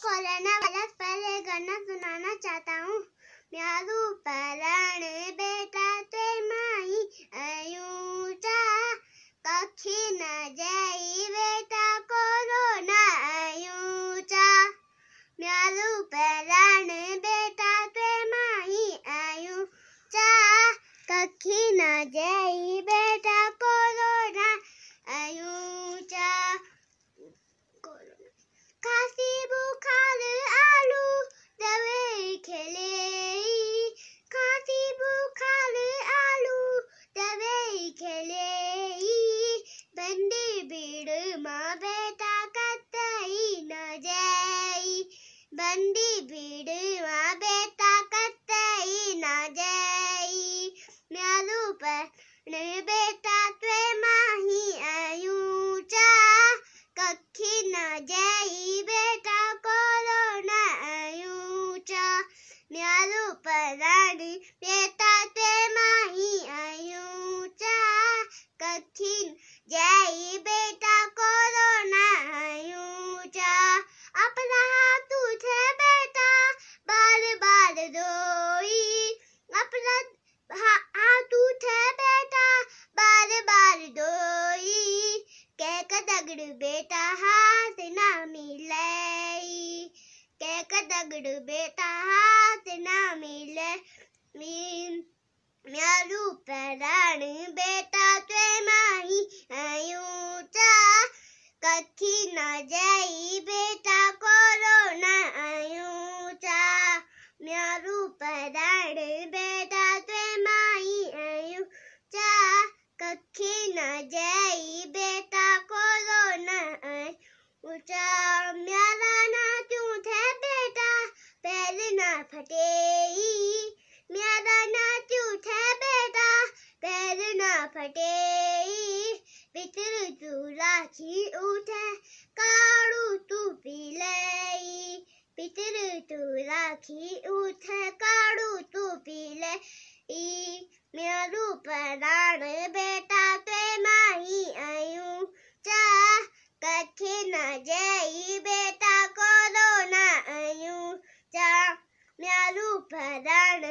corona virus पर गाना सुनाना चाहता हूँ मेरू परण बे ಬಂಡಿ ಬಿಡುವ ಬೇತ ಕತ್ತೈ ನಜೈ ಮ್ಯಾಲು ಪಣೆ ಬೇತ ತ್ವೆ ಮಾಹಿ ಅಯೂಚ ಕಕ್ಕಿ ನಜೈ ಬೇತ ಕೋಲೋಣ ಅಯೂಚ ಮ್ಯಾಲು ಪದಾಡಿ ಕದಗಡು ಬೇತ ಹಾತಿನ ಮೇಲೆ ಮೀನ್ ಮ್ಯಾಲು ಪರಾಣ ಬೇಟ ತ್ವೆ ಮಾಹಿ ಅಯೂಚ ಕಕ್ಕಿ ನ ಜೈ ಬೇಟ ಕೊರೋಣ ಅಯೂಚ ಮ್ಯಾಲು ಪರಾಣ ಬೇಟ ತ್ವೆ ಮಾಹಿ ಅಯೂಚ ಕಕ್ಕಿ ನ ಜೈ ಬೇಟ ಕೊರೋಣ ಅಯೂಚ ಮ್ಯಾಲನ फटे मेरा ना चूठ है बेटा पैर ना फटे पितर तू राखी उठे काड़ू तू पी ले पितर तू राखी उठे काड़ू तू पी ले मेरू प्राण बेटा तो माही आयू चा कखे ना जय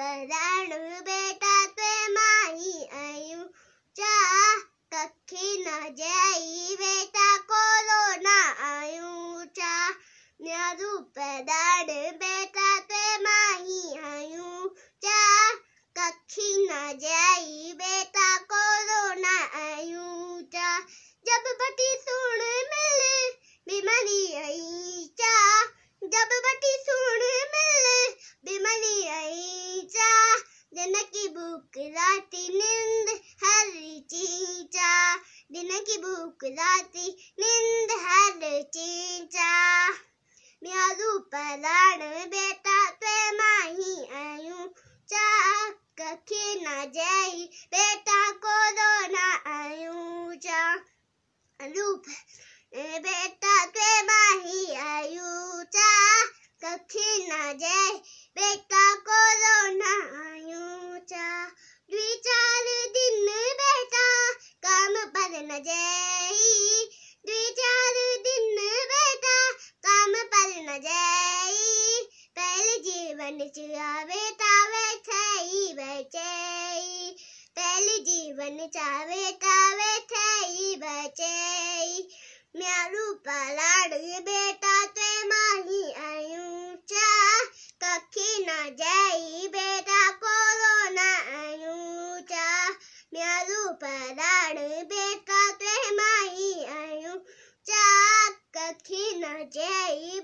પરાણ બેટા તે માહી આયું ચા કખી ન જઈ બેટા કોરોના આયું ચા ન્યારુ પરાણ બેટા તે માહી આયું ચા કખી ન જઈ निंद हर चींचा दिन की भूख राती निंद हर चींचा म्यारू पलाण बेटा ते माही आयु चा कखे न जाई बेटा को दो कोरोना आयु चा रूप बेटा ते माही आयु चा कखे न जाई बेटा को दो कोरोना જીવન ચાવે તાવે થઈ બચે મ્યારું પલાડ બેટા તે માહી આયું ચા કખી ના જઈ બેટા કોરોના આયું ચા મ્યારું પલાડ બેટા તે માહી આયું ચા કખી ના જઈ